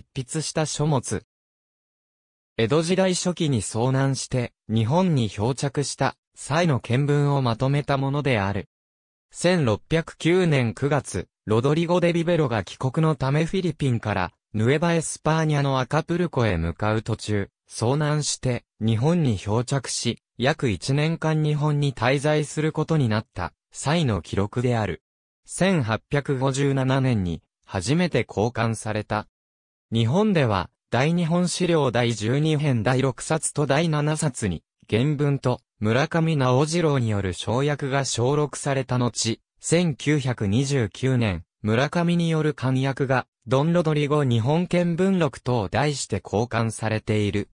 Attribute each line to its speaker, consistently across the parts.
Speaker 1: 執筆した書物。江戸時代初期に遭難して日本に漂着した際の見聞をまとめたものである。1609年9月、ロドリゴ・デ・ビベロが帰国のためフィリピンからヌエバ・エスパーニャのアカプルコへ向かう途中、遭難して日本に漂着し、約1年間日本に滞在することになった際の記録である。1857年に初めて交換された日本では、大日本資料第12編第6冊と第7冊に、原文と村上直次郎による省略が省録された後、1929年、村上による簡約が、ドンロドリゴ日本見文録と題して交換されている。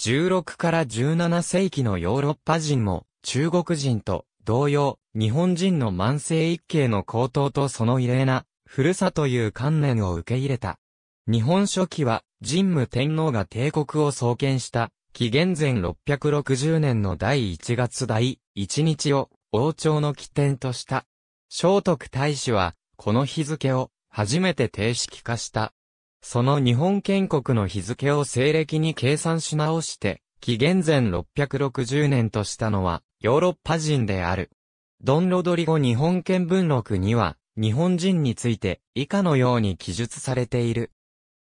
Speaker 1: 16から17世紀のヨーロッパ人も、中国人と同様、日本人の慢性一系の高騰とその異例な、古さという観念を受け入れた。日本書紀は、神武天皇が帝国を創建した、紀元前660年の第1月第1日を、王朝の起点とした。聖徳太子は、この日付を、初めて定式化した。その日本建国の日付を西暦に計算し直して、紀元前660年としたのは、ヨーロッパ人である。ドン・ロドリゴ日本見聞録には、日本人について以下のように記述されている。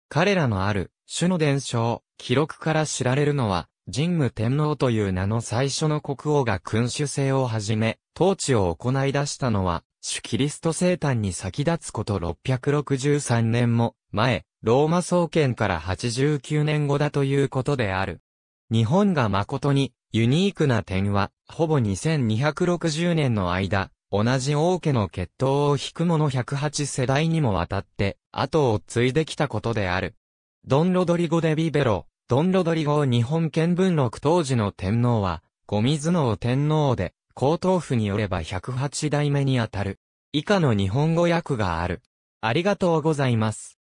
Speaker 1: 彼らのある種の伝承、記録から知られるのは、神武天皇という名の最初の国王が君主制をはじめ、統治を行い出したのは、主キリスト生誕に先立つこと663年も前、ローマ総研から89年後だということである。日本が誠にユニークな点は、ほぼ2260年の間、同じ王家の血統を引く者108世代にもわたって、後を継いできたことである。ドン・ロドリゴ・デ・ビベロ、ドン・ロドリゴ日本見聞録当時の天皇は、ゴミズ脳天皇で、皇統府によれば108代目にあたる。以下の日本語訳がある。ありがとうございます。